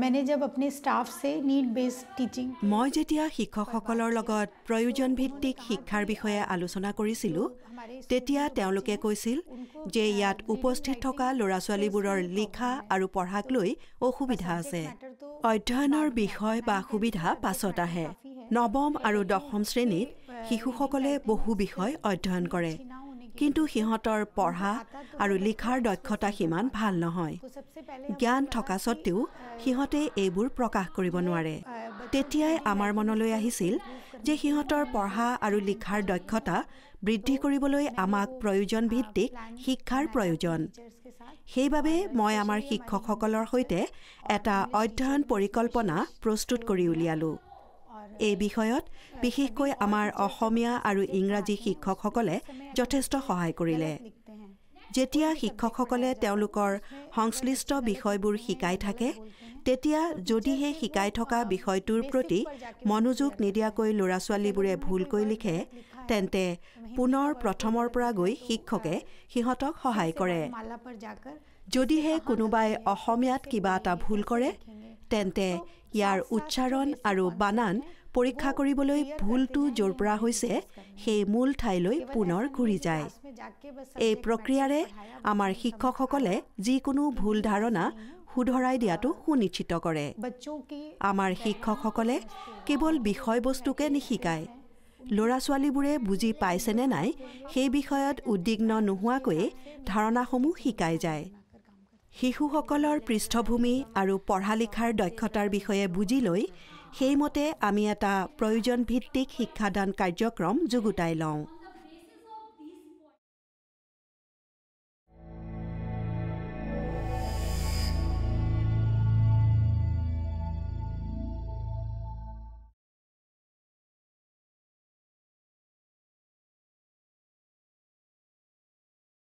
মই যেতিয়া শিক্ষকসকলৰ লগত প্ৰয়োজনভিত্তিক শিক্ষাৰ বিষয়ে আলোচনা কৰিছিলোঁ তেতিয়া তেওঁলোকে কৈছিল যে ইয়াত উপস্থিত থকা ল'ৰা ছোৱালীবোৰৰ লিখা আৰু পঢ়াক লৈ অসুবিধা আছে অধ্যয়নৰ বিষয় বা সুবিধা পাছত আহে নৱম আৰু দশম শ্ৰেণীত শিশুসকলে বহু বিষয় অধ্যয়ন কৰে কিন্তু সিহঁতৰ পঢ়া আৰু লিখাৰ দক্ষতা সিমান ভাল নহয় জ্ঞান থকা স্বত্তেও সিহঁতে এইবোৰ প্ৰকাশ কৰিব নোৱাৰে তেতিয়াই আমাৰ মনলৈ আহিছিল যে সিহঁতৰ পঢ়া আৰু লিখাৰ দক্ষতা বৃদ্ধি কৰিবলৈ আমাক প্ৰয়োজন ভিত্তিক শিক্ষাৰ প্ৰয়োজন সেইবাবে মই আমাৰ শিক্ষকসকলৰ সৈতে এটা অধ্যয়ন পৰিকল্পনা প্ৰস্তুত কৰি উলিয়ালোঁ এই বিষয়ত বিশেষকৈ আমাৰ অসমীয়া আৰু ইংৰাজী শিক্ষকসকলে যথেষ্ট সহায় কৰিলে যেতিয়া শিক্ষকসকলে তেওঁলোকৰ সংশ্লিষ্ট বিষয়বোৰ শিকাই থাকে তেতিয়া যদিহে শিকাই থকা বিষয়টোৰ প্ৰতি মনোযোগ নিদিয়াকৈ ল'ৰা ছোৱালীবোৰে ভুলকৈ লিখে তেন্তে পুনৰ প্ৰথমৰ পৰা গৈ শিক্ষকে সিহঁতক সহায় কৰে যদিহে কোনোবাই অসমীয়াত কিবা এটা ভুল কৰে তেন্তে ইয়াৰ উচ্চাৰণ আৰু বানান পৰীক্ষা কৰিবলৈ ভুলটো য'ৰ পৰা হৈছে সেই মূল ঠাইলৈ পুনৰ ঘূৰি যায় এই প্ৰক্ৰিয়াৰে আমাৰ শিক্ষকসকলে যিকোনো ভুল ধাৰণা শুধৰাই দিয়াটো সুনিশ্চিত কৰে আমাৰ শিক্ষকসকলে কেৱল বিষয়বস্তুকে নিশিকায় ল'ৰা ছোৱালীবোৰে বুজি পাইছেনে নাই সেই বিষয়ত উদ্বিগ্ন নোহোৱাকৈয়ে ধাৰণাসমূহ শিকাই যায় শিশুসকলৰ পৃষ্ঠভূমি আৰু পঢ়ালিখাৰ দক্ষতাৰ বিষয়ে বুজি লৈ সেইমতে আমি এটা প্ৰয়োজনভিত্তিক শিক্ষাদান কাৰ্যক্ৰম যুগুতাই লওঁ